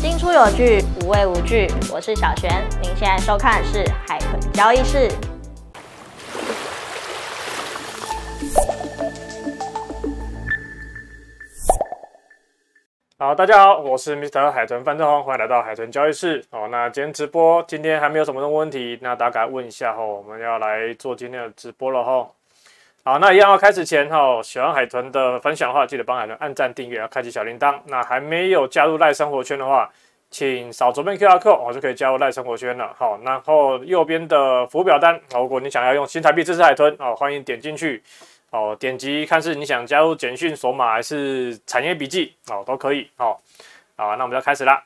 进出有据，无畏无惧。我是小璇，您现在收看是海豚交易室。好，大家好，我是 m r 海豚范正宏，欢迎来到海豚交易室。哦，那今天直播，今天还没有什么问题。那大概问一下哈，我们要来做今天的直播了哈。好，那一样要开始前哈，喜欢海豚的分享的话，记得帮海豚按赞、订阅，要开启小铃铛。那还没有加入赖生活圈的话，请扫左边 QR code，我就可以加入赖生活圈了。好，然后右边的服务表单，如果你想要用新台币支持海豚哦，欢迎点进去哦，点击看是你想加入简讯索码还是产业笔记哦，都可以哦。好，那我们就开始啦。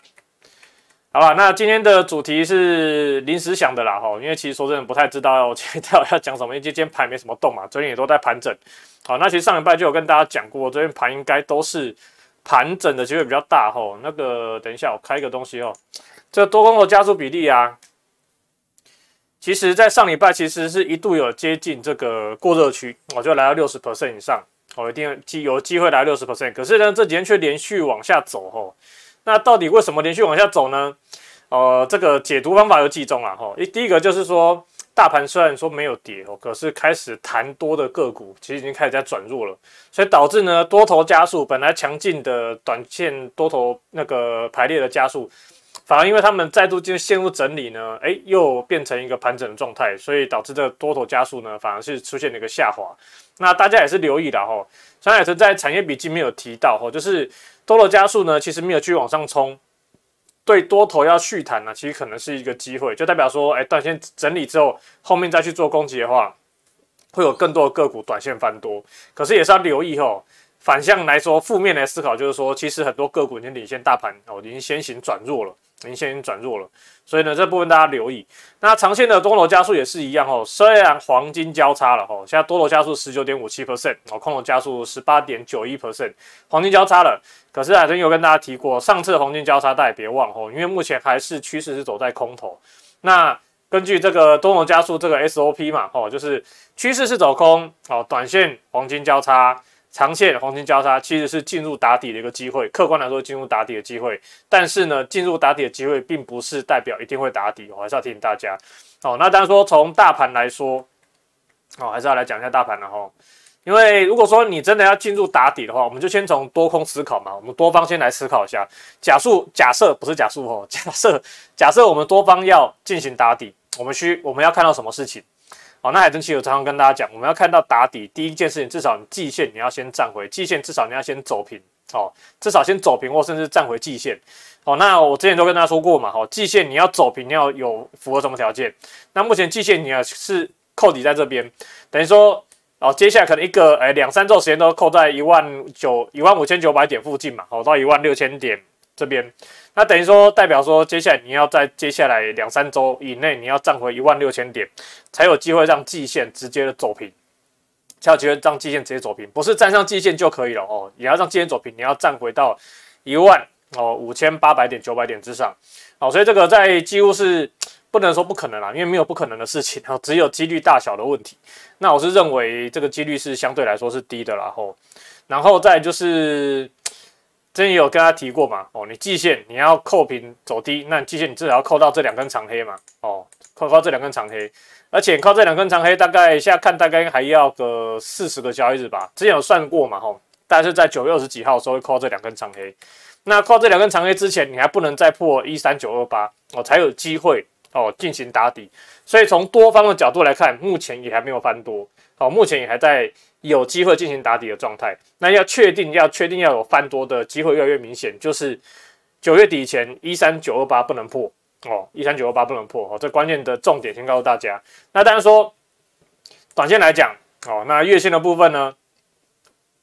好了，那今天的主题是临时想的啦，哈，因为其实说真的，不太知道要今天要讲什么，因为今天盘没什么动嘛，最近也都在盘整。好，那其实上礼拜就有跟大家讲过，昨天盘应该都是盘整的机会比较大，哈。那个等一下我开一个东西哦，这多空的加速比例啊，其实在上礼拜其实是一度有接近这个过热区，我就来到六十 percent 以上，我一定机有机会来六十 percent，可是呢这几天却连续往下走，哈。那到底为什么连续往下走呢？呃，这个解读方法有几种啊？哈，一第一个就是说，大盘虽然说没有跌哦，可是开始谈多的个股，其实已经开始在转弱了，所以导致呢多头加速，本来强劲的短线多头那个排列的加速，反而因为他们再度进陷入整理呢，哎，又变成一个盘整的状态，所以导致这多头加速呢，反而是出现了一个下滑。那大家也是留意的哈，张海成在产业笔记没有提到哈，就是。多头加速呢，其实没有去往上冲，对多头要续弹呢，其实可能是一个机会，就代表说，哎，短线整理之后，后面再去做攻击的话，会有更多的个股短线翻多，可是也是要留意哦。反向来说，负面的思考就是说，其实很多个股已经领先大盘哦，已经先行转弱了，已经先行转弱了。所以呢，这部分大家留意。那长线的多头加速也是一样哦，虽然黄金交叉了哦，现在多头加速十九点五七 percent，哦，空头加速十八点九一 percent，黄金交叉了。可是海豚有跟大家提过，上次黄金交叉大家也别忘哦，因为目前还是趋势是走在空头。那根据这个多头加速这个 SOP 嘛，哦，就是趋势是走空哦，短线黄金交叉。长线黄金交叉其实是进入打底的一个机会，客观来说进入打底的机会，但是呢，进入打底的机会并不是代表一定会打底，我还是要提醒大家。哦，那当然说从大盘来说，哦，还是要来讲一下大盘了哈。因为如果说你真的要进入打底的话，我们就先从多空思考嘛，我们多方先来思考一下。假数假设不是假数哦，假设假设我们多方要进行打底，我们需我们要看到什么事情？哦，那海豚期货常常跟大家讲，我们要看到打底第一件事情，至少你季线你要先站回季线，至少你要先走平哦，至少先走平或甚至站回季线。哦，那我之前都跟大家说过嘛，哦，季线你要走平，你要有符合什么条件？那目前季线你啊是扣底在这边，等于说哦，接下来可能一个哎两三周时间都扣在一万九一万五千九百点附近嘛，哦，到一万六千点。这边，那等于说代表说，接下来你要在接下来两三周以内，你要站回一万六千点，才有机会让季线直接的走平，才有机会让季线直接走平，不是站上季线就可以了哦，也要让季线走平，你要站回到一万哦五千八百点九百点之上，哦，所以这个在几乎是不能说不可能啦，因为没有不可能的事情，然只有几率大小的问题。那我是认为这个几率是相对来说是低的，然后，然后再就是。之前有跟他提过嘛，哦，你季线你要扣平走低，那季线你至少要扣到这两根长黑嘛，哦，扣到这两根长黑，而且靠这两根长黑，大概现在看大概还要个四十个交易日吧，之前有算过嘛，吼，大概是在九月二十几号候会扣这两根长黑，那靠这两根长黑之前，你还不能再破一三九二八，哦，才有机会哦进行打底，所以从多方的角度来看，目前也还没有翻多，好，目前也还在。有机会进行打底的状态，那要确定，要确定要有翻多的机会越来越明显，就是九月底前一三九二八不能破哦，一三九二八不能破哦，这关键的重点先告诉大家。那当然说，短线来讲哦，那月线的部分呢，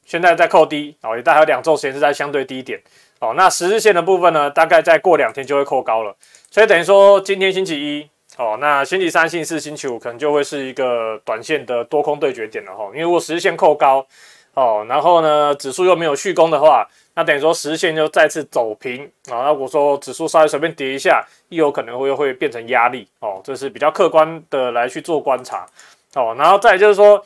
现在在扣低哦，也大概两周时间是在相对低点哦。那十日线的部分呢，大概再过两天就会扣高了，所以等于说今天星期一。哦，那星期三、星期四、星期五可能就会是一个短线的多空对决点了哈，因为如果时线扣高，哦，然后呢，指数又没有续攻的话，那等于说日线就再次走平啊。那我说指数稍微随便跌一下，又有可能会会变成压力哦。这是比较客观的来去做观察哦。然后再就是说，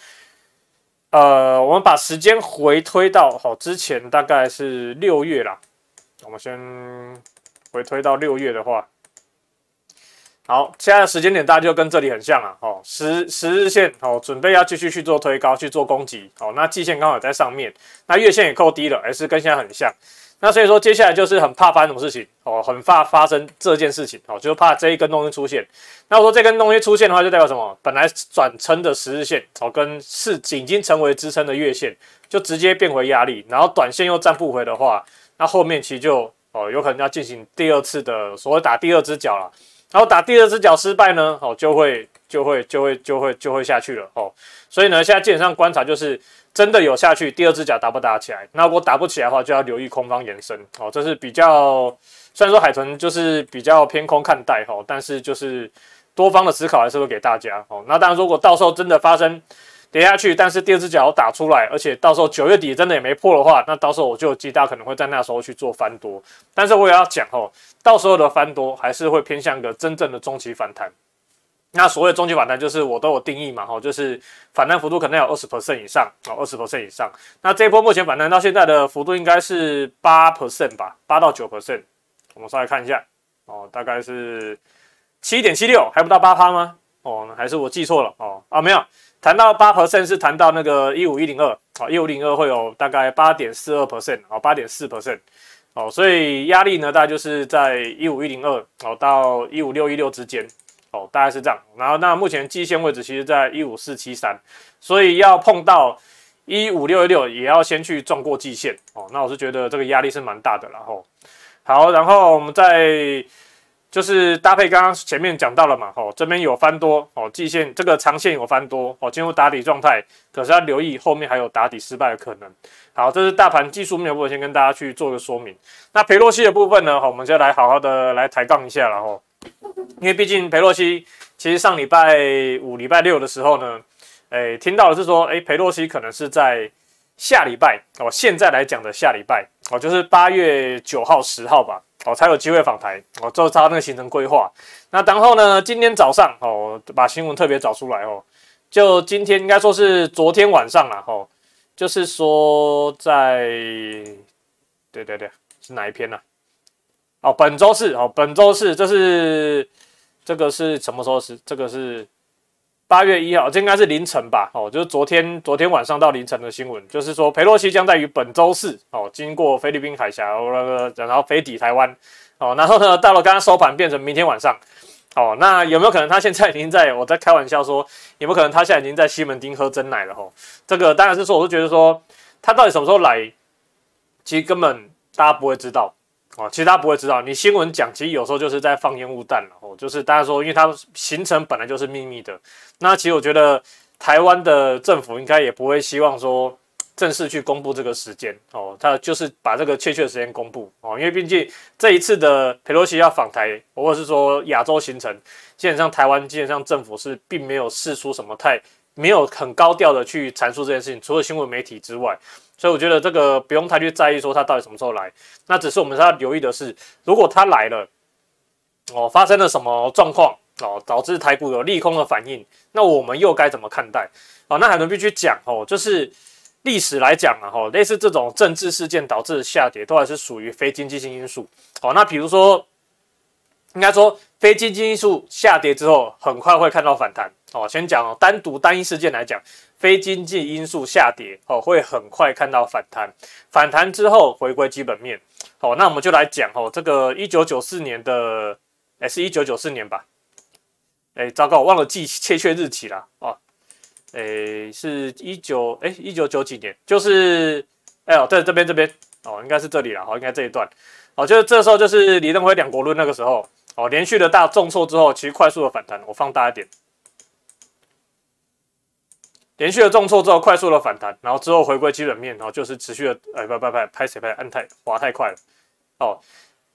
呃，我们把时间回推到好之前大概是六月啦，我们先回推到六月的话。好，现在时间点大家就跟这里很像啊，哦，十十日线哦，准备要继续去做推高，去做攻击，哦，那季线刚好在上面，那月线也扣低了，而是跟现在很像，那所以说接下来就是很怕发生什么事情，哦，很怕发生这件事情，哦，就怕这一根东西出现。那我说这根东西出现的话，就代表什么？本来转撑的十日线，哦，跟是已经成为支撑的月线，就直接变回压力，然后短线又站不回的话，那后面其实就，哦，有可能要进行第二次的所谓打第二只脚了。然后打第二只脚失败呢，哦，就会就会就会就会就会下去了，哦，所以呢，现在基本上观察就是真的有下去，第二只脚打不打起来，那如果打不起来的话，就要留意空方延伸，哦，这是比较，虽然说海豚就是比较偏空看待，哈，但是就是多方的思考还是会给大家，哦，那当然如果到时候真的发生。跌下去，但是第二只脚打出来，而且到时候九月底真的也没破的话，那到时候我就记大可能会在那时候去做翻多。但是我也要讲哦，到时候的翻多还是会偏向个真正的中期反弹。那所谓中期反弹，就是我都有定义嘛，哈，就是反弹幅度可能有二十 percent 以上，哦，二十 percent 以上。那这一波目前反弹到现在的幅度应该是八 percent 吧，八到九 percent。我们稍微看一下，哦，大概是七点七六，还不到八趴吗？哦，还是我记错了？哦，啊，没有。谈到八 percent，是谈到那个一五一零二，啊，一五零二会有大概八点四二 percent，好，八点四 percent，哦，所以压力呢，大概就是在一五一零二哦到一五六一六之间，哦，大概是这样。然后那目前季线位置其实在一五四七三，所以要碰到一五六一六，也要先去撞过季线哦。那我是觉得这个压力是蛮大的。然后，好，然后我们再就是搭配刚刚前面讲到了嘛，吼这边有翻多哦，季线这个长线有翻多哦，进入打底状态，可是要留意后面还有打底失败的可能。好，这是大盘技术面部分，先跟大家去做个说明。那裴洛西的部分呢，好，我们就来好好的来抬杠一下了哦，因为毕竟裴洛西其实上礼拜五、礼拜六的时候呢，诶，听到的是说，诶，裴洛西可能是在下礼拜哦，现在来讲的下礼拜哦，就是八月九号、十号吧。哦，才有机会访台哦，就他那个行程规划。那然后呢？今天早上哦，把新闻特别找出来哦，就今天应该说是昨天晚上了哦，就是说在，对对对，是哪一篇呢？哦，本周四哦，本周四，这是这个是什么时候？是这个是。八月一号，这应该是凌晨吧？哦，就是昨天昨天晚上到凌晨的新闻，就是说佩洛西将在于本周四哦，经过菲律宾海峡，那个然后飞抵台湾，哦，然后呢，到了刚刚收盘变成明天晚上，哦，那有没有可能他现在已经在我在开玩笑说，有没有可能他现在已经在西门町喝真奶了？哦，这个当然是说，我是觉得说他到底什么时候来，其实根本大家不会知道。哦，其实他不会知道，你新闻讲，其实有时候就是在放烟雾弹了。哦，就是大家说，因为它行程本来就是秘密的，那其实我觉得台湾的政府应该也不会希望说正式去公布这个时间，哦，他就是把这个确切时间公布，哦，因为毕竟这一次的佩洛西要访台，或者是说亚洲行程，基本上台湾基本上政府是并没有试出什么太。没有很高调的去阐述这件事情，除了新闻媒体之外，所以我觉得这个不用太去在意说他到底什么时候来，那只是我们要留意的是，如果他来了，哦，发生了什么状况哦，导致台股有利空的反应，那我们又该怎么看待？哦，那海伦必须讲哦，就是历史来讲啊，哈，类似这种政治事件导致下跌，都还是属于非经济性因素。哦，那比如说。应该说，非经济因素下跌之后，很快会看到反弹。哦，先讲哦，单独单一事件来讲，非经济因素下跌，哦，会很快看到反弹。反弹之后回归基本面。哦，那我们就来讲哦，这个一九九四年的，哎，是一九九四年吧？哎，糟糕，我忘了记确切日期了。哦，哎，是一九，哎，一九九几年？就是，哎哦，在这边这边，哦，应该是这里了。好，应该这一段。哦，就是这时候就是李登辉两国论那个时候。哦，连续的大重挫之后，其实快速的反弹。我放大一点，连续的重挫之后，快速的反弹，然后之后回归基本面，然后就是持续的，哎，不要不不拍谁拍，按太滑太快了。哦，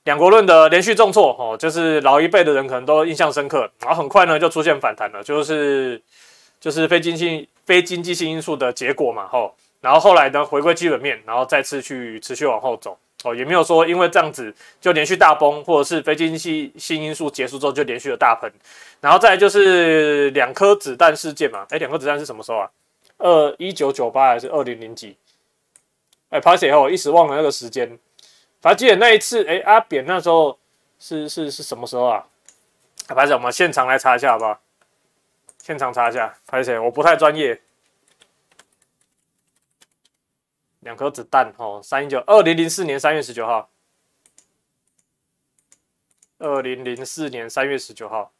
两国论的连续重挫，哦，就是老一辈的人可能都印象深刻。然后很快呢，就出现反弹了，就是就是非经济非经济性因素的结果嘛，吼。然后后来呢，回归基本面，然后再次去持续往后走。哦，也没有说因为这样子就连续大崩，或者是非经济性因素结束之后就连续的大喷。然后再来就是两颗子弹事件嘛。哎，两颗子弹是什么时候啊？二一九九八还是二零零几？哎，拍谁？后一时忘了那个时间。反正记得那一次，哎，阿扁那时候是是是什么时候啊？拍谁？我们现场来查一下好不好？现场查一下，拍谁？我不太专业。两颗子弹哦，三一九，二零零四年三月十九号，二零零四年三月十九号，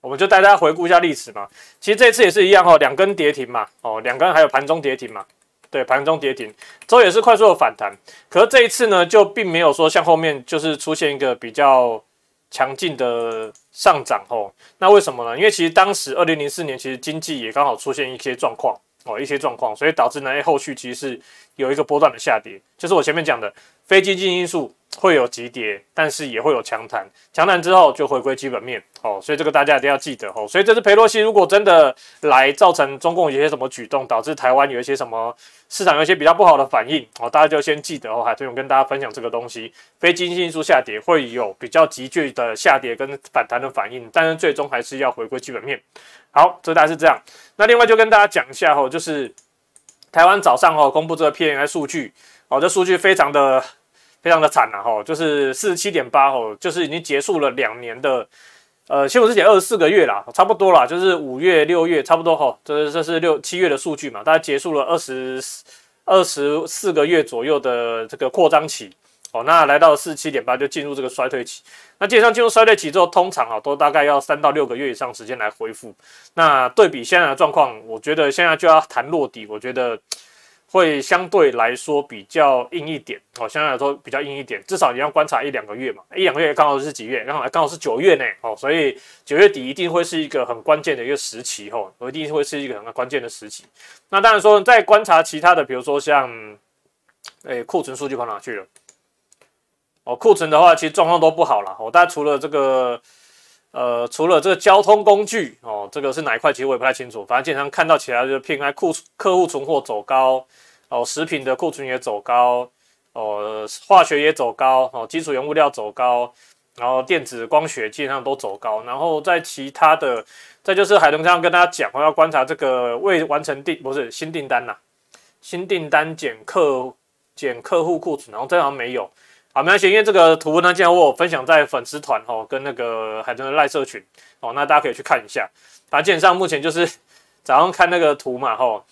我们就带大家回顾一下历史嘛。其实这次也是一样哦，两根跌停嘛，哦，两根还有盘中跌停嘛，对，盘中跌停之后也是快速的反弹，可是这一次呢，就并没有说像后面就是出现一个比较强劲的上涨哦。那为什么呢？因为其实当时二零零四年其实经济也刚好出现一些状况。哦，一些状况，所以导致呢、后续其实是有一个波段的下跌，就是我前面讲的非经济因素。会有急跌，但是也会有强弹，强弹之后就回归基本面哦，所以这个大家一定要记得哦。所以这次裴洛西如果真的来，造成中共有一些什么举动，导致台湾有一些什么市场有一些比较不好的反应哦，大家就先记得哦。海豚永跟大家分享这个东西，非金因素下跌会有比较急剧的下跌跟反弹的反应，但是最终还是要回归基本面。好，这大概是这样。那另外就跟大家讲一下哦，就是台湾早上哦公布这个 PMI 数据哦，这数据非常的。非常的惨了哈，就是四十七点八，吼，就是已经结束了两年的，呃，新闻之前二十四个月啦，差不多啦，就是五月、六月，差不多，哈，这这是六七月的数据嘛，大概结束了二十二十四个月左右的这个扩张期，哦，那来到四十七点八就进入这个衰退期，那基本上进入衰退期之后，通常啊都大概要三到六个月以上时间来恢复。那对比现在的状况，我觉得现在就要谈落底，我觉得。会相对来说比较硬一点，哦，相对来说比较硬一点，至少你要观察一两个月嘛，一两个月刚好是几月？刚好刚好是九月呢，哦，所以九月底一定会是一个很关键的一个时期，吼，一定会是一个很关键的时期。那当然说，在观察其他的，比如说像，诶，库存数据跑哪去了？哦，库存的话，其实状况都不好了，哦，大家除了这个。呃，除了这个交通工具哦，这个是哪一块？其实我也不太清楚。反正经常看到其他就是偏开库客户存货走高哦，食品的库存也走高哦，化学也走高哦，基础原物料走高，然后电子光学基本上都走高。然后在其他的，再就是海通刚刚跟大家讲我要观察这个未完成订不是新订单呐，新订单减客减客户库存，然后这像没有。好，没关系，因为这个图呢，既然我有分享在粉丝团哦，跟那个海豚赖社群哦，那大家可以去看一下。正基本上目前就是早上看那个图嘛，吼，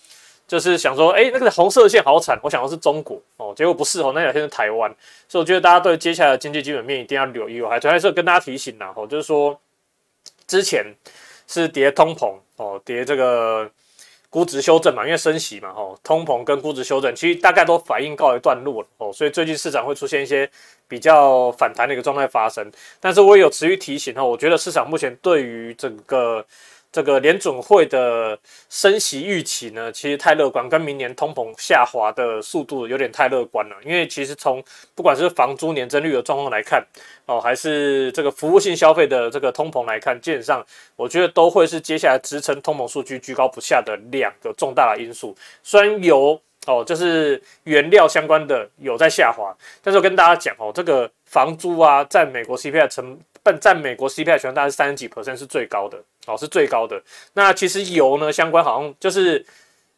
就是想说，哎，那个红色线好惨，我想的是中国哦，结果不是哦，那条线是台湾，所以我觉得大家对接下来的经济基本面一定要留意。我还是跟大家提醒啦，哦，就是说之前是叠通膨哦，叠这个。估值修正嘛，因为升息嘛，吼，通膨跟估值修正其实大概都反应告一段落了，哦，所以最近市场会出现一些比较反弹的一个状态发生，但是我也有持续提醒哦，我觉得市场目前对于整个。这个联准会的升息预期呢，其实太乐观，跟明年通膨下滑的速度有点太乐观了。因为其实从不管是房租年增率的状况来看，哦，还是这个服务性消费的这个通膨来看，基本上我觉得都会是接下来支撑通膨数据居高不下的两个重大的因素。虽然有。哦，就是原料相关的有在下滑，但是我跟大家讲哦，这个房租啊，在美国 CPI 成占占美国 CPI 全，大概是三十几 percent 是最高的，哦，是最高的。那其实油呢相关好像就是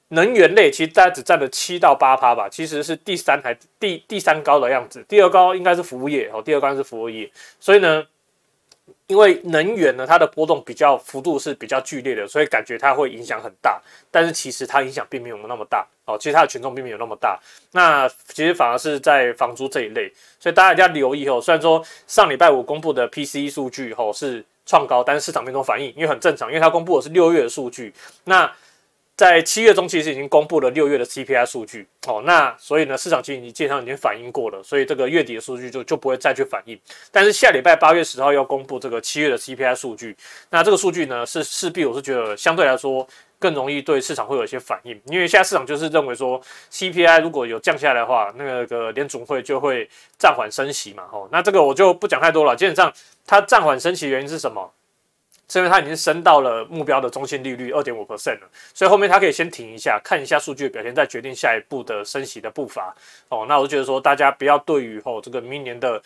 能源类，其实大家只占了七到八趴吧，其实是第三还第第三高的样子，第二高应该是服务业哦，第二高是服务业。所以呢，因为能源呢它的波动比较幅度是比较剧烈的，所以感觉它会影响很大，但是其实它影响并没有那么大。哦，其实它的权重并没有那么大，那其实反而是在房租这一类，所以大家一定要留意哦。虽然说上礼拜五公布的 PCE 数据哦是创高，但是市场并没反应，因为很正常，因为它公布的是六月的数据。那在七月中其实已经公布了六月的 CPI 数据哦，那所以呢，市场其实已经介已经反应过了，所以这个月底的数据就就不会再去反应。但是下礼拜八月十号要公布这个七月的 CPI 数据，那这个数据呢是势必我是觉得相对来说。更容易对市场会有一些反应，因为现在市场就是认为说 C P I 如果有降下来的话，那个联储会就会暂缓升息嘛，吼，那这个我就不讲太多了。基本上它暂缓升息原因是什么？是因为它已经升到了目标的中心利率二点五了，所以后面它可以先停一下，看一下数据的表现，再决定下一步的升息的步伐。哦，那我就觉得说大家不要对于吼这个明年的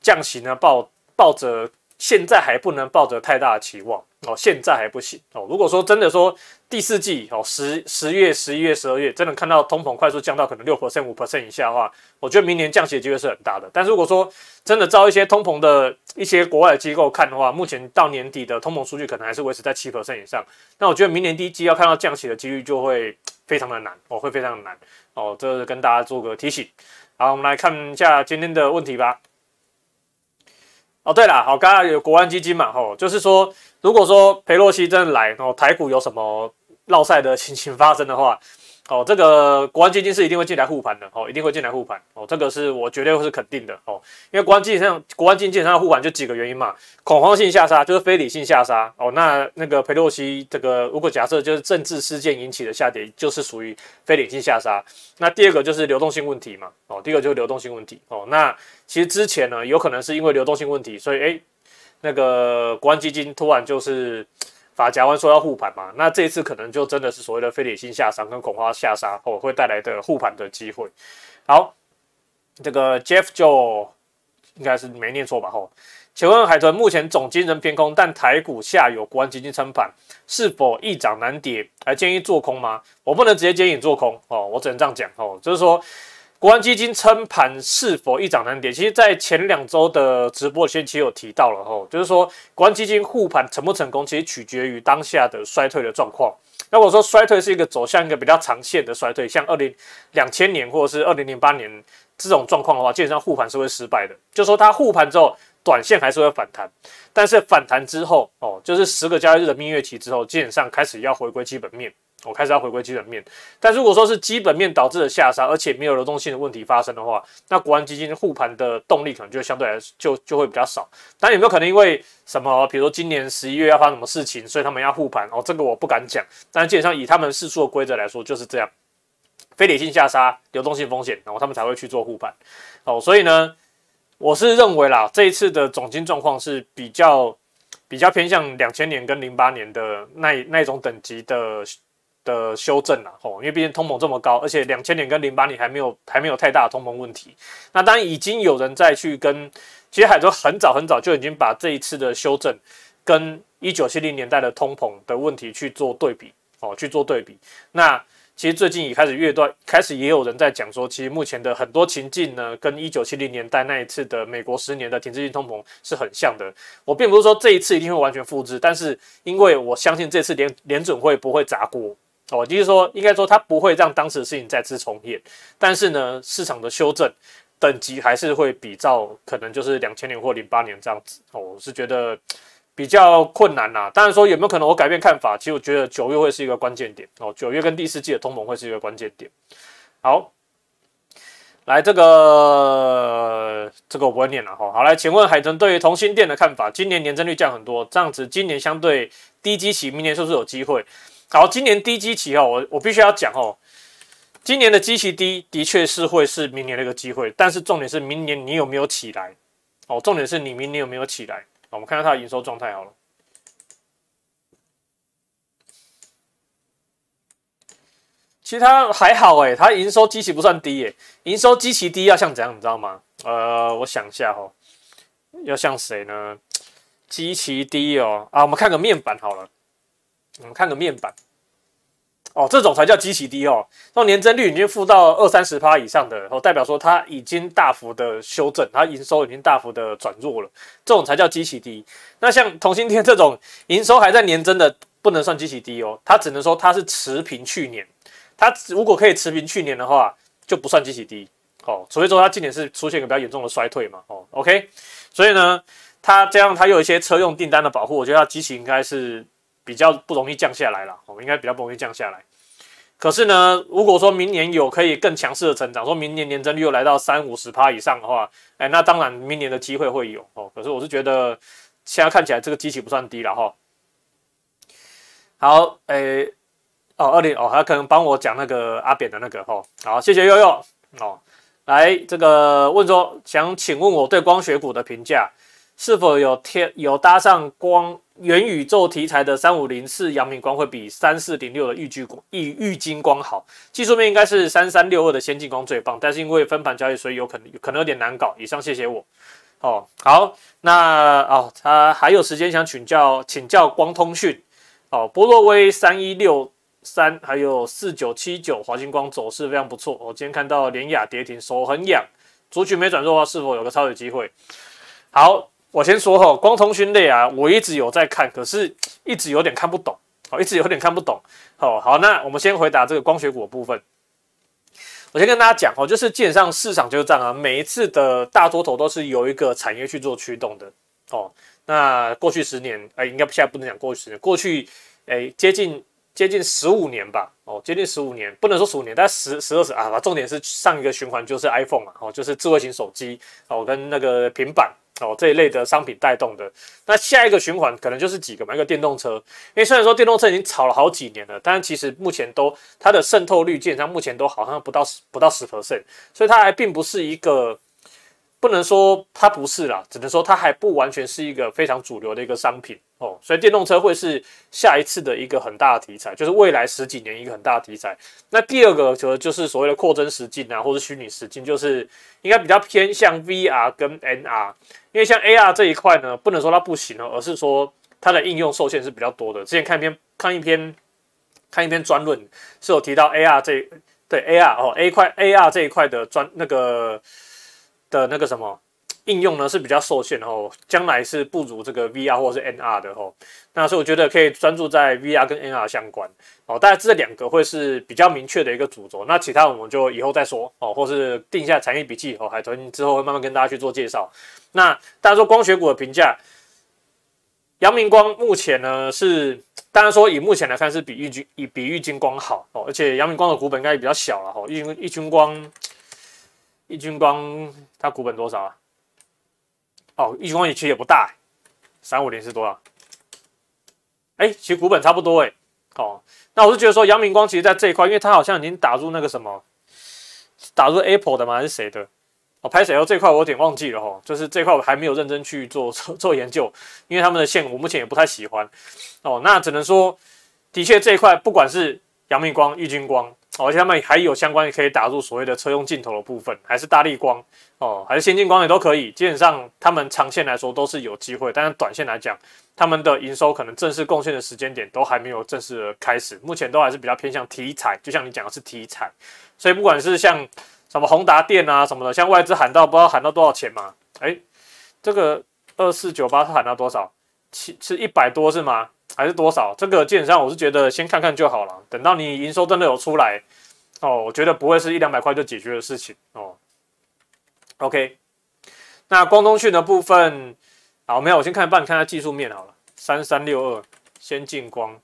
降息呢抱抱着。现在还不能抱着太大的期望哦，现在还不行哦。如果说真的说第四季哦，十十月、十一月、十二月，真的看到通膨快速降到可能六 percent 五 percent 以下的话，我觉得明年降息的机会是很大的。但如果说真的招一些通膨的一些国外机构看的话，目前到年底的通膨数据可能还是维持在七 percent 以上，那我觉得明年第一季要看到降息的几率就会非常的难哦，会非常的难哦，这是跟大家做个提醒。好，我们来看一下今天的问题吧。哦，对了，好，刚刚有国安基金嘛，吼，就是说，如果说佩洛西真的来，哦，台股有什么绕赛的情形发生的话，哦，这个国安基金是一定会进来护盘的，哦，一定会进来护盘，哦，这个是我绝对会是肯定的，哦，因为国安基金上，国安基金上护盘就几个原因嘛，恐慌性下杀就是非理性下杀，哦，那那个佩洛西这个如果假设就是政治事件引起的下跌，就是属于非理性下杀，那第二个就是流动性问题嘛，哦，第二个就是流动性问题，哦，那。其实之前呢，有可能是因为流动性问题，所以哎，那个国安基金突然就是法假湾说要护盘嘛。那这一次可能就真的是所谓的非理性下杀跟恐慌下杀哦，会带来的护盘的机会。好，这个 Jeff 就应该是没念错吧？吼，请问海豚目前总金人偏空，但台股下有国安基金撑盘，是否易涨难跌？还建议做空吗？我不能直接建议做空哦，我只能这样讲哦，就是说。国安基金撑盘是否一涨难跌？其实，在前两周的直播前期有提到了哦，就是说国安基金护盘成不成功，其实取决于当下的衰退的状况。如果说衰退是一个走向一个比较长线的衰退，像二零两千年或者是二零零八年这种状况的话，基本上护盘是会失败的。就说它护盘之后，短线还是会反弹，但是反弹之后哦，就是十个交易日的蜜月期之后，基本上开始要回归基本面。我开始要回归基本面，但如果说是基本面导致的下杀，而且没有流动性的问题发生的话，那国安基金护盘的动力可能就相对来就就会比较少。但有没有可能因为什么，比如说今年十一月要发生什么事情，所以他们要护盘？哦，这个我不敢讲。但是基本上以他们四处的规则来说，就是这样，非理性下杀、流动性风险，然后他们才会去做护盘。哦，所以呢，我是认为啦，这一次的总金状况是比较比较偏向两千年跟零八年的那那一种等级的。的修正了哦，因为毕竟通膨这么高，而且两千年跟零八年还没有还没有太大的通膨问题。那当然已经有人在去跟，其实海州很早很早就已经把这一次的修正跟一九七零年代的通膨的问题去做对比，哦，去做对比。那其实最近也开始越多，开始也有人在讲说，其实目前的很多情境呢，跟一九七零年代那一次的美国十年的停滞性通膨是很像的。我并不是说这一次一定会完全复制，但是因为我相信这次联联准会不会砸锅。哦，就是说，应该说，它不会让当时的事情再次重演，但是呢，市场的修正等级还是会比照可能就是两千年或零八年这样子。哦，我是觉得比较困难呐。当然说，有没有可能我改变看法？其实我觉得九月会是一个关键点。哦，九月跟第四季的通膨会是一个关键点。好，来这个这个我不会念了哈。好，来，请问海豚对于同心店的看法？今年年增率降很多，这样子，今年相对低基期，明年是不是有机会？好，今年低基期哦，我我必须要讲哦，今年的基期低的确是会是明年的一个机会，但是重点是明年你有没有起来，哦，重点是你明年有没有起来。我们看看它的营收状态好了，其实它还好哎，它营收基期不算低耶，营收基期低要像怎样，你知道吗？呃，我想一下哦，要像谁呢？基期低哦，啊，我们看个面板好了。我们看个面板哦，这种才叫基期低哦，这种年增率已经负到二三十趴以上的，哦，代表说它已经大幅的修正，它营收已经大幅的转弱了，这种才叫基期低。那像同心天这种营收还在年增的，不能算基期低哦，它只能说它是持平去年，它如果可以持平去年的话，就不算基期低哦，所以说它今年是出现一个比较严重的衰退嘛，哦，OK，所以呢，它这样它有一些车用订单的保护，我觉得它基期应该是。比较不容易降下来了，哦，应该比较不容易降下来。可是呢，如果说明年有可以更强势的成长，说明年年增率又来到三五十趴以上的话，哎，那当然明年的机会会有哦。可是我是觉得现在看起来这个机器不算低了哈。好，哎，哦，二零哦，还可能帮我讲那个阿扁的那个哈。好，谢谢悠悠哦，来这个问说想请问我对光学股的评价，是否有贴有搭上光？元宇宙题材的三五零四阳明光会比三四零六的玉光、玉玉金光好，技术面应该是三三六二的先进光最棒，但是因为分盘交易，所以有可可能有点难搞。以上谢谢我。哦，好，那哦，他还有时间想请教请教光通讯，哦，波洛威三一六三还有四九七九华金光走势非常不错，我今天看到连雅跌停，手很痒，主曲没转弱的话，是否有个抄底机会？好。我先说哈，光通讯类啊，我一直有在看，可是一直有点看不懂，哦，一直有点看不懂，哦，好，那我们先回答这个光学股部分。我先跟大家讲哦，就是基本上市场就是这样啊，每一次的大多头都是由一个产业去做驱动的，哦，那过去十年，哎，应该现在不能讲过去十年，过去，哎，接近接近十五年吧，哦，接近十五年，不能说十五年，但十十二十啊，重点是上一个循环就是 iPhone 嘛，哦，就是智慧型手机，哦，跟那个平板。哦，这一类的商品带动的，那下一个循环可能就是几个嘛，一个电动车。因为虽然说电动车已经炒了好几年了，但是其实目前都它的渗透率基本上目前都好像不到不到十 percent，所以它还并不是一个。不能说它不是啦，只能说它还不完全是一个非常主流的一个商品哦。所以电动车会是下一次的一个很大的题材，就是未来十几年一个很大的题材。那第二个就就是所谓的扩增实境啊，或者虚拟实境，就是应该比较偏向 V R 跟 N R。因为像 A R 这一块呢，不能说它不行了，而是说它的应用受限是比较多的。之前看一篇看一篇看一篇专论是有提到 A R 这对 A R 哦 A 块 A R 这一块的专那个。的那个什么应用呢是比较受限哦，将来是不如这个 VR 或是 NR 的哦，那所以我觉得可以专注在 VR 跟 NR 相关哦，大家这两个会是比较明确的一个主轴，那其他我们就以后再说哦，或是定下产业笔记哦，海豚之后会慢慢跟大家去做介绍。那大家说光学股的评价，阳明光目前呢是，当然说以目前来看是比玉晶以比玉晶光好哦，而且阳明光的股本应该也比较小了哦，因金玉晶光。易军光，它股本多少啊？哦，易军光其实也不大，三五零是多少？哎，其实股本差不多哎。哦，那我是觉得说，阳明光其实，在这一块，因为它好像已经打入那个什么，打入 Apple 的吗？还是谁的？哦拍谁哦？这块我有点忘记了哈，就是这块我还没有认真去做 做研究，因为他们的线我目前也不太喜欢。哦，那只能说的确这一块，不管是阳明光、易军光。哦，且他们还有相关可以打入所谓的车用镜头的部分，还是大力光，哦，还是先进光也都可以。基本上他们长线来说都是有机会，但是短线来讲，他们的营收可能正式贡献的时间点都还没有正式开始，目前都还是比较偏向题材。就像你讲的是题材，所以不管是像什么宏达电啊什么的，像外资喊到不知道喊到多少钱嘛？哎，这个二四九八是喊到多少？七是一百多是吗？还是多少？这个基本上我是觉得先看看就好了。等到你营收真的有出来，哦，我觉得不会是一两百块就解决的事情哦。OK，那光通讯的部分，好，没有，我先看半，看下技术面好了。三三六二，先进光，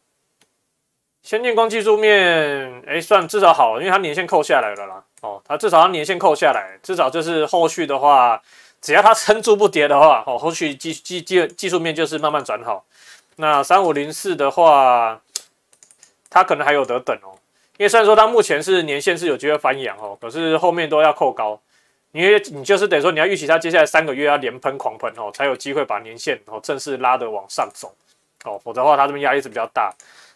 先进光技术面，哎，算至少好了，因为它年限扣下来了啦。哦，它至少年限扣下来，至少就是后续的话，只要它撑住不跌的话，哦，后续技技技技术面就是慢慢转好。那三五零四的话，它可能还有得等哦，因为虽然说它目前是年限是有机会翻阳哦，可是后面都要扣高，因为你就是等于说你要预期它接下来三个月要连喷狂喷哦，才有机会把年限哦正式拉的往上走哦，否则的话它这边压力是比较大。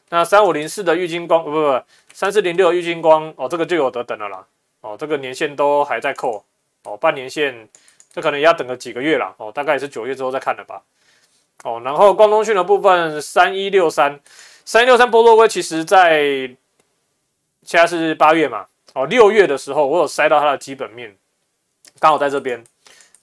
那三五零四的郁金光不不不，三四零六郁金光哦，这个就有得等了啦哦，这个年限都还在扣哦，半年线这可能也要等个几个月啦哦，大概也是九月之后再看了吧。哦，然后光通讯的部分，三一六三，三一六三菠洛威，其实在现在是八月嘛，哦，六月的时候我有塞到它的基本面，刚好在这边，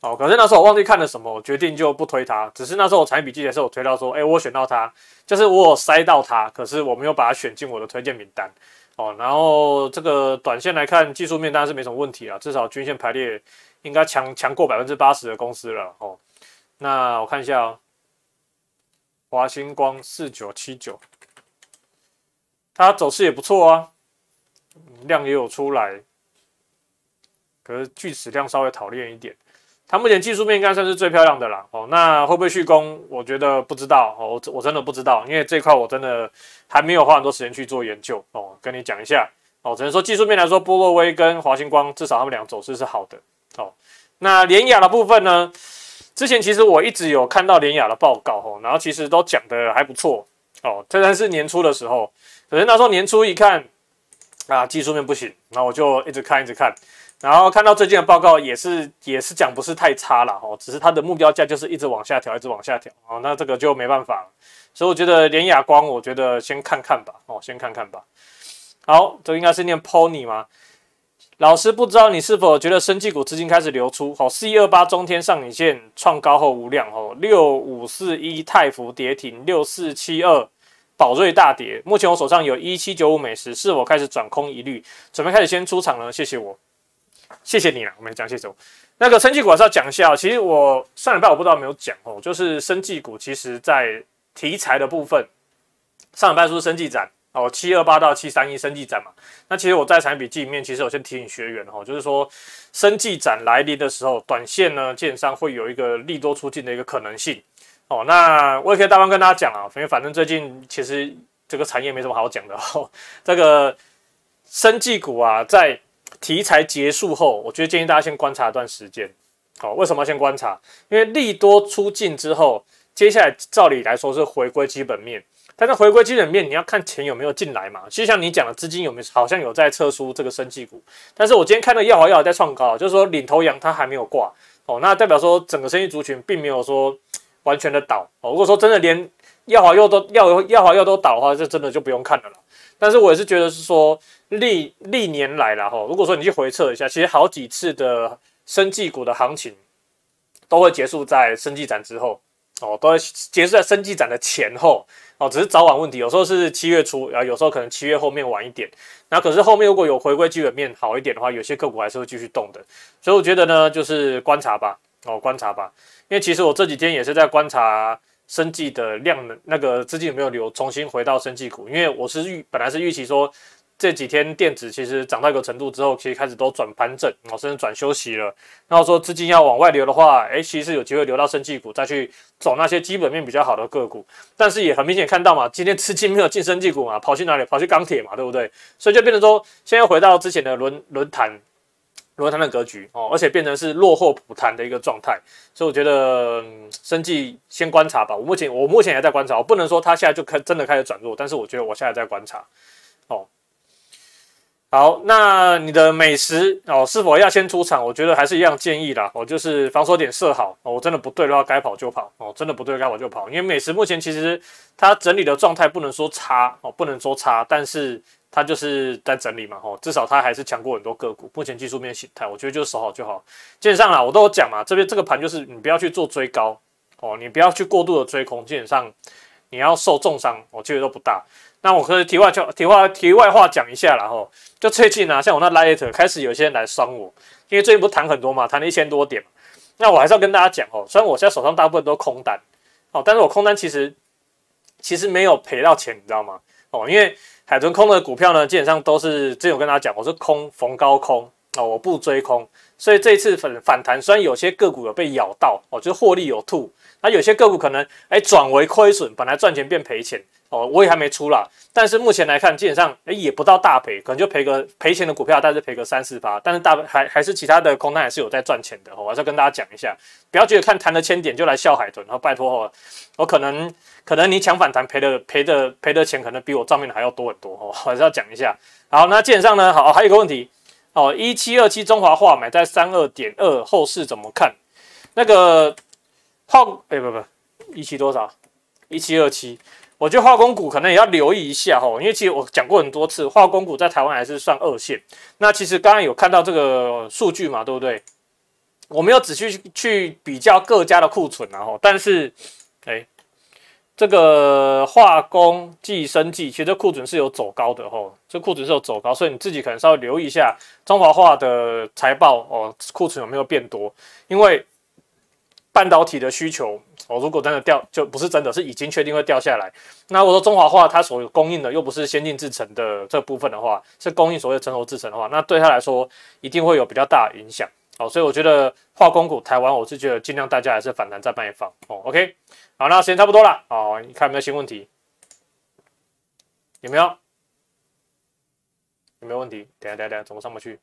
哦，可是那时候我忘记看了什么，决定就不推它。只是那时候我产品笔记的时候，我推到说，哎，我选到它，就是我有塞到它，可是我没有把它选进我的推荐名单。哦，然后这个短线来看技术面当然是没什么问题了，至少均线排列应该强强过百分之八十的公司了。哦，那我看一下。华星光四九七九，它走势也不错啊，量也有出来，可是锯齿量稍微讨练一点。它目前技术面应该算是最漂亮的啦。哦，那会不会续攻？我觉得不知道哦，我我真的不知道，因为这块我真的还没有花很多时间去做研究哦。跟你讲一下哦，只能说技术面来说，波洛威跟华星光至少他们俩走势是好的。哦，那联雅的部分呢？之前其实我一直有看到联雅的报告吼，然后其实都讲的还不错哦，特别是年初的时候，可是那时候年初一看啊，技术面不行，然后我就一直看一直看，然后看到最近的报告也是也是讲不是太差了哦，只是它的目标价就是一直往下调，一直往下调哦，那这个就没办法，所以我觉得联雅光，我觉得先看看吧哦，先看看吧。好，这应该是念 pony 吗？老师，不知道你是否觉得生技股资金开始流出？好 c 二八中天上影线创高后无量哦，六五四一泰福跌停，六四七二宝瑞大跌。目前我手上有一七九五美食，是否开始转空疑虑，准备开始先出场了？谢谢我，谢谢你了。我们讲谢什么？那个生技股还是要讲一下其实我上礼拜我不知道没有讲哦，就是生技股其实在题材的部分，上礼拜不是生技展。哦，七二八到七三一生技展嘛，那其实我在产品笔记里面，其实有先提醒学员哦，就是说生技展来临的时候，短线呢，建商会有一个利多出尽的一个可能性。哦，那我也可以大方跟大家讲啊，因为反正最近其实这个产业没什么好讲的。这个生技股啊，在题材结束后，我觉得建议大家先观察一段时间。好，为什么要先观察？因为利多出尽之后，接下来照理来说是回归基本面。但是回归基本面，你要看钱有没有进来嘛。其实像你讲的，资金有没有好像有在撤出这个升绩股。但是我今天看到药华药在创高，就是说领头羊它还没有挂哦，那代表说整个生意族群并没有说完全的倒哦。如果说真的连药华药都药药华药都倒的话，就真的就不用看了但是我也是觉得是说历历年来了哈，如果说你去回测一下，其实好几次的升绩股的行情都会结束在升绩展之后。哦，都在结束在生计展的前后哦，只是早晚问题。有时候是七月初啊，有时候可能七月后面晚一点。那可是后面如果有回归基本面好一点的话，有些个股还是会继续动的。所以我觉得呢，就是观察吧，哦，观察吧。因为其实我这几天也是在观察生计的量能，那个资金有没有流重新回到生计股。因为我是预本来是预期说。这几天电子其实涨到一个程度之后，其实开始都转盘整，哦，甚至转休息了。然后说资金要往外流的话，哎，其实有机会流到升绩股，再去走那些基本面比较好的个股。但是也很明显看到嘛，今天资金没有进升绩股嘛，跑去哪里？跑去钢铁嘛，对不对？所以就变成说，现在回到之前的轮轮谈轮谈的格局哦，而且变成是落后补谈的一个状态。所以我觉得生技先观察吧。我目前我目前也在观察，我不能说它现在就开真的开始转弱，但是我觉得我现在在观察，哦。好，那你的美食哦，是否要先出场？我觉得还是一样建议啦，我就是防守点设好哦，我真的不对的话该跑就跑哦，真的不对该跑就跑，因为美食目前其实它整理的状态不能说差哦，不能说差，但是它就是在整理嘛，哦，至少它还是强过很多个股。目前技术面形态，我觉得就守好就好。基本上啊，我都有讲嘛，这边这个盘就是你不要去做追高哦，你不要去过度的追空，基本上你要受重伤，我觉得都不大。那我可以题外题外题外话讲一下了哈，就最近啊，像我那 Lite 开始有些人来酸我，因为最近不是谈很多嘛，谈了一千多点那我还是要跟大家讲哦，虽然我现在手上大部分都空单哦，但是我空单其实其实没有赔到钱，你知道吗？哦，因为海豚空的股票呢，基本上都是之前我跟大家讲，我是空逢高空哦，我不追空，所以这次反反弹，虽然有些个股有被咬到哦，就获利有吐，那有些个股可能哎转为亏损，本来赚钱变赔钱。哦，我也还没出啦，但是目前来看，基本上诶也不到大赔，可能就赔个赔钱的股票，大是赔个三四八，但是大还还是其他的空单还是有在赚钱的哦，还是要跟大家讲一下，不要觉得看谈了千点就来笑海豚，然后拜托哦，我可能可能你抢反弹赔的赔的赔的钱可能比我账面的还要多很多哦，还是要讲一下。好，那基本上呢，好，还有个问题，哦，一七二七中华化买在三二点二，后市怎么看？那个，碰哎不不，一七多少？一七二七。我觉得化工股可能也要留意一下哈，因为其实我讲过很多次，化工股在台湾还是算二线。那其实刚刚有看到这个数据嘛，对不对？我没有仔细去比较各家的库存啊后但是哎，这个化工计生剂其实这库存是有走高的吼，这库存是有走高，所以你自己可能稍微留意一下中华化的财报哦，库存有没有变多？因为半导体的需求，哦，如果真的掉，就不是真的是已经确定会掉下来。那我说中华化它所供应的又不是先进制程的这部分的话，是供应所谓的成熟制程的话，那对他来说一定会有比较大的影响，哦，所以我觉得化工股台湾，我是觉得尽量大家还是反弹再卖方哦，OK，好，那时间差不多了，哦，你看有没有新问题，有没有，有没有问题？等下等下，等下，怎么上不去？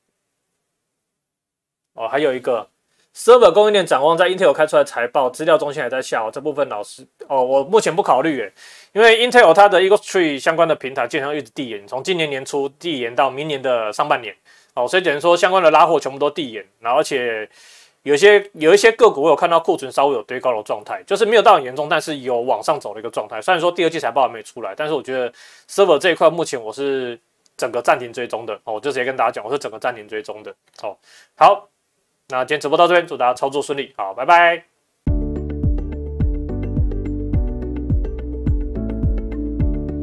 哦，还有一个。Server 供应链展望，在 Intel 开出来财报，资料中心还在下，哦，这部分老师哦，我目前不考虑诶，因为 Intel 它的 Eagle s t r e e 相关的平台建厂一直递延，从今年年初递延到明年的上半年哦，所以只能说相关的拉货全部都递延，然后而且有些有一些个股我有看到库存稍微有堆高的状态，就是没有到很严重，但是有往上走的一个状态。虽然说第二季财报还没出来，但是我觉得 Server 这一块目前我是整个暂停追踪的哦，我就直接跟大家讲，我是整个暂停追踪的哦，好。那今天直播到这边，祝大家操作顺利，好，拜拜。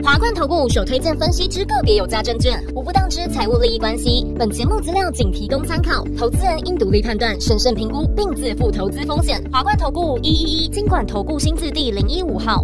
华冠投顾所推荐分析之个别有价证券，无不当之财务利益关系。本节目资料仅提供参考，投资人应独立判断、审慎评估，并自负投资风险。华冠投顾一一一经管投顾新字第零一五号。